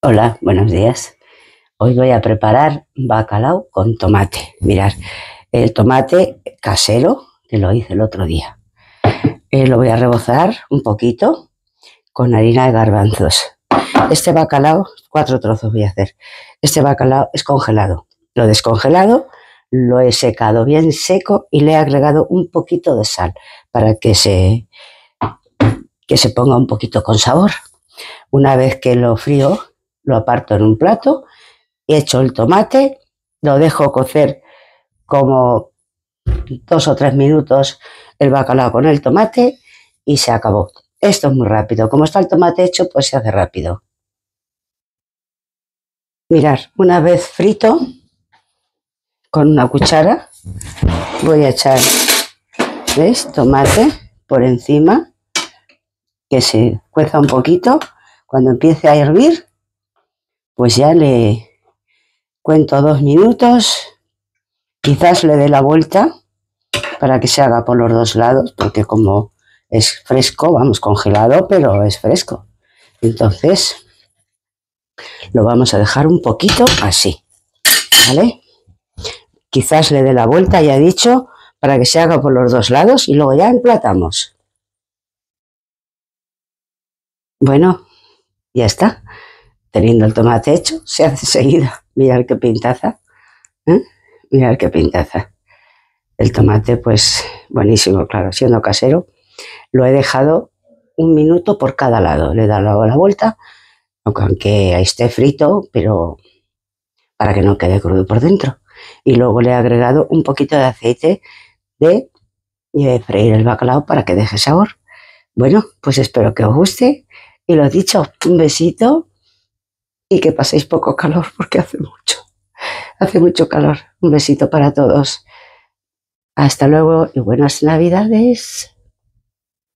Hola, buenos días. Hoy voy a preparar bacalao con tomate. Mirad, el tomate casero, que lo hice el otro día. Eh, lo voy a rebozar un poquito con harina de garbanzos. Este bacalao, cuatro trozos voy a hacer. Este bacalao es congelado. Lo descongelado, lo he secado bien seco y le he agregado un poquito de sal para que se, que se ponga un poquito con sabor. Una vez que lo frío, lo aparto en un plato, echo el tomate, lo dejo cocer como dos o tres minutos el bacalao con el tomate y se acabó. Esto es muy rápido. Como está el tomate hecho, pues se hace rápido. Mirar, una vez frito con una cuchara, voy a echar, ves, Tomate por encima, que se cueza un poquito. Cuando empiece a hervir, pues ya le cuento dos minutos, quizás le dé la vuelta para que se haga por los dos lados, porque como es fresco, vamos, congelado, pero es fresco. Entonces, lo vamos a dejar un poquito así, ¿vale? Quizás le dé la vuelta, ya he dicho, para que se haga por los dos lados y luego ya emplatamos. Bueno, ya está. Teniendo el tomate hecho, se hace seguida. Mirad qué pintaza. ¿eh? Mirad qué pintaza. El tomate, pues buenísimo, claro, siendo casero. Lo he dejado un minuto por cada lado. Le he dado la vuelta, aunque esté frito, pero para que no quede crudo por dentro. Y luego le he agregado un poquito de aceite de, de freír el bacalao para que deje sabor. Bueno, pues espero que os guste. Y lo dicho, un besito y que paséis poco calor porque hace mucho. Hace mucho calor. Un besito para todos. Hasta luego y buenas navidades.